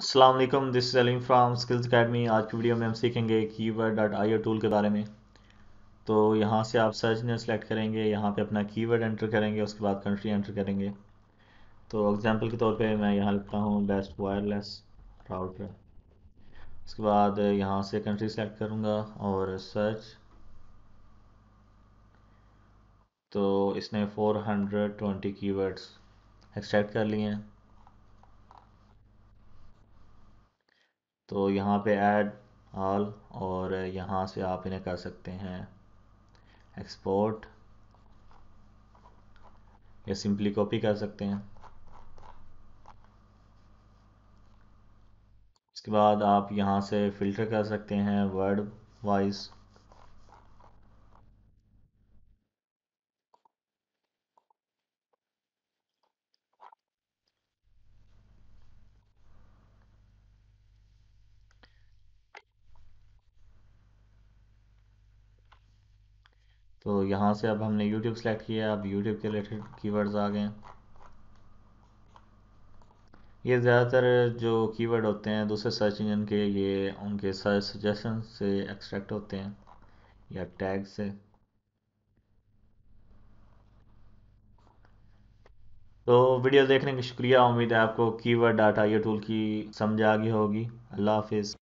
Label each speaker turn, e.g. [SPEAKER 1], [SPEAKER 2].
[SPEAKER 1] Aslam this Salim from skills academy आज की video में हम सीखेंगे कीवर्ड डॉट आई टूल के बारे में तो यहाँ से आप सर्च ने सेलेक्ट करेंगे यहाँ पे अपना कीवर्ड एंटर करेंगे उसके बाद कंट्री एंटर करेंगे तो एग्जांपल के तौर पे मैं यहाँ लिखता हूँ बेस्ट वायरलेस राउटर उसके बाद यहाँ से कंट्री सेलेक्ट करूँगा और सर्च तो इसने ट्वेंटी कीवर्ड्स एक्सट्रैक्ट कर लिए हैं तो यहाँ पे ऐड ऑल और यहाँ से आप इन्हें कर सकते हैं एक्सपोर्ट या सिंपली कॉपी कर सकते हैं इसके बाद आप यहाँ से फिल्टर कर सकते हैं वर्ड वाइज तो यहाँ से अब हमने यूट्यूब सेलेक्ट किया अब यूट्यूब के रिलेटेड कीवर्ड्स आ गए ये ज़्यादातर जो कीवर्ड होते हैं दूसरे सर्च इंजन के ये उनके सर्च सजेशन से एक्सट्रैक्ट होते हैं या टैग से तो वीडियो देखने का शुक्रिया उम्मीद है आपको कीवर्ड डाटा ये टूल की समझ आ गई होगी अल्लाह हाफिज़